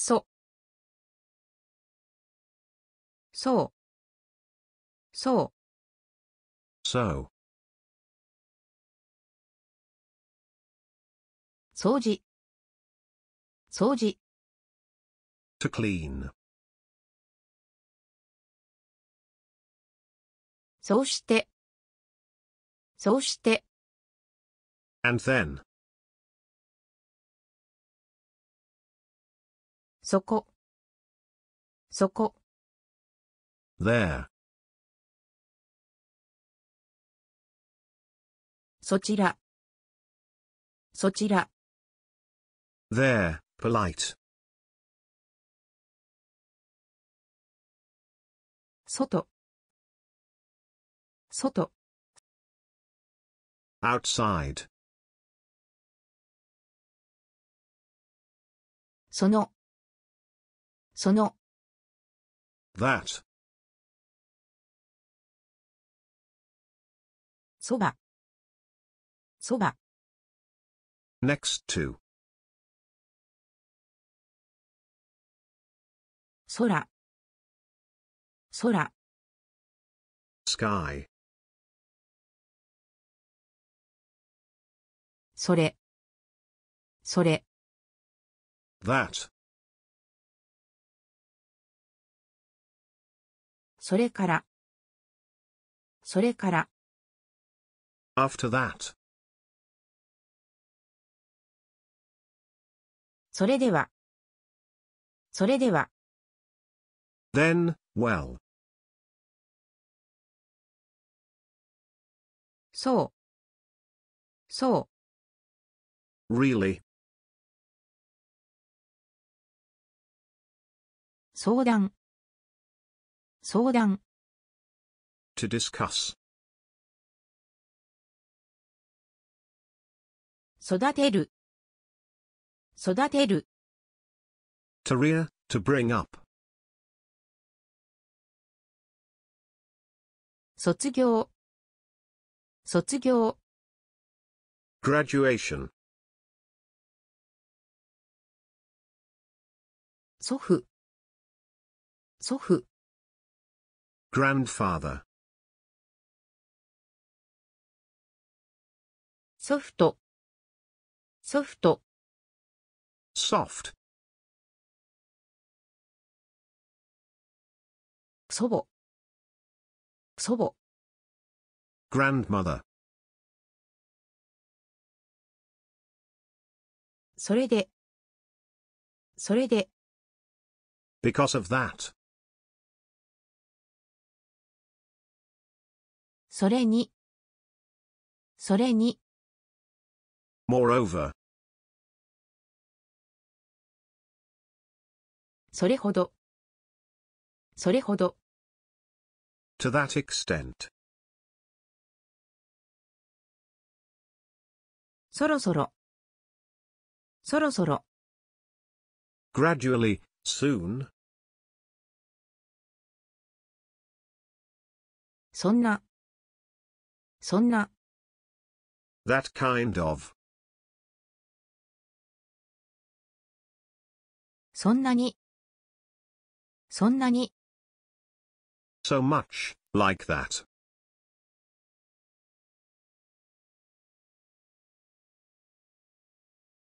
そ、うそう、そう。そう掃除、掃除。to clean. そうして、そうして。and then. そこそこ there そちらそちら there polite 外外 outside そのその that そばそば next to 空空 sky それそれ that それから、それから。after that それでは、それでは。then, well そう、そう。really 相談相談 to discuss 育てる育てる to rear, to bring up 卒業卒業 graduation 祖父祖父 grandfather ソフトソフト soft 祖母祖母 grandmother それでそれで because of that それにそれに moreover それほどそれほど to that extent そろそろそろそろ gradually soon そんなそんな。that kind of そんなに。そんなに。so much, like that.